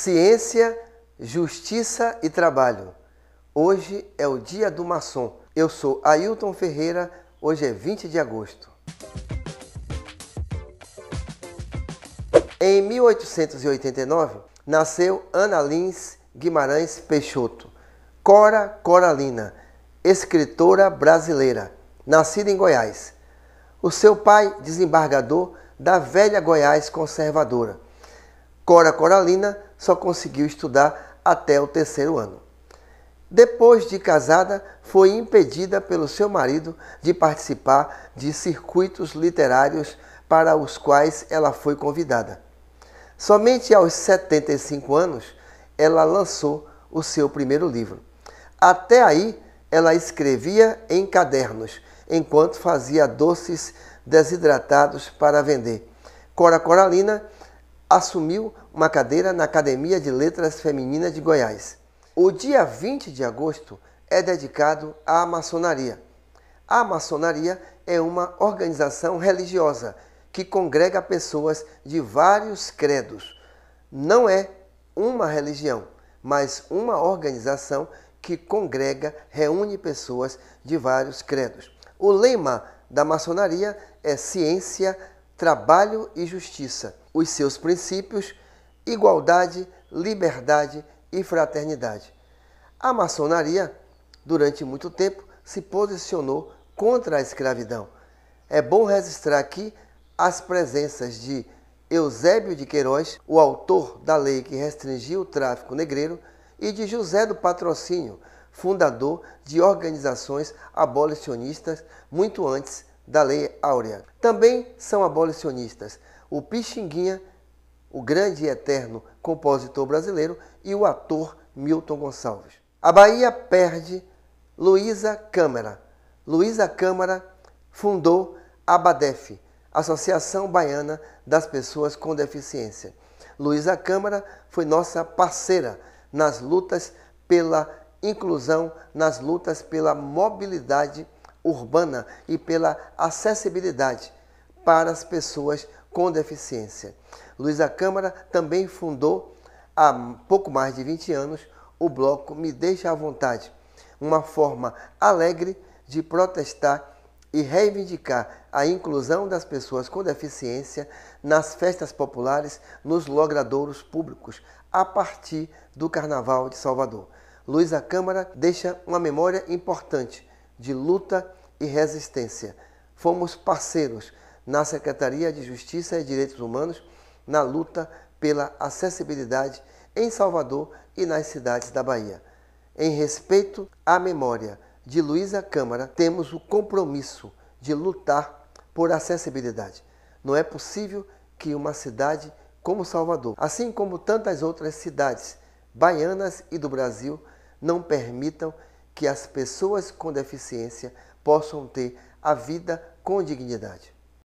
Ciência, Justiça e Trabalho. Hoje é o Dia do Maçom. Eu sou Ailton Ferreira, hoje é 20 de agosto. Em 1889, nasceu Ana Lins Guimarães Peixoto, Cora Coralina, escritora brasileira, nascida em Goiás. O seu pai, desembargador da velha Goiás conservadora Cora Coralina só conseguiu estudar até o terceiro ano. Depois de casada, foi impedida pelo seu marido de participar de circuitos literários para os quais ela foi convidada. Somente aos 75 anos, ela lançou o seu primeiro livro. Até aí, ela escrevia em cadernos, enquanto fazia doces desidratados para vender. Cora Coralina assumiu uma cadeira na Academia de Letras Femininas de Goiás. O dia 20 de agosto é dedicado à maçonaria. A maçonaria é uma organização religiosa que congrega pessoas de vários credos. Não é uma religião, mas uma organização que congrega, reúne pessoas de vários credos. O lema da maçonaria é ciência, trabalho e justiça, os seus princípios, igualdade, liberdade e fraternidade. A maçonaria, durante muito tempo, se posicionou contra a escravidão. É bom registrar aqui as presenças de Eusébio de Queiroz, o autor da lei que restringiu o tráfico negreiro, e de José do Patrocínio, fundador de organizações abolicionistas muito antes da Lei Áurea. Também são abolicionistas o Pixinguinha, o grande e eterno compositor brasileiro, e o ator Milton Gonçalves. A Bahia perde Luísa Câmara. Luísa Câmara fundou a ABADEF, Associação Baiana das Pessoas com Deficiência. Luísa Câmara foi nossa parceira nas lutas pela inclusão, nas lutas pela mobilidade urbana e pela acessibilidade para as pessoas com deficiência. Luiz da Câmara também fundou, há pouco mais de 20 anos, o bloco Me Deixa à Vontade, uma forma alegre de protestar e reivindicar a inclusão das pessoas com deficiência nas festas populares, nos logradouros públicos, a partir do Carnaval de Salvador. Luiz da Câmara deixa uma memória importante de luta e resistência. Fomos parceiros na Secretaria de Justiça e Direitos Humanos na luta pela acessibilidade em Salvador e nas cidades da Bahia. Em respeito à memória de Luísa Câmara, temos o compromisso de lutar por acessibilidade. Não é possível que uma cidade como Salvador, assim como tantas outras cidades baianas e do Brasil, não permitam que as pessoas com deficiência possam ter a vida com dignidade.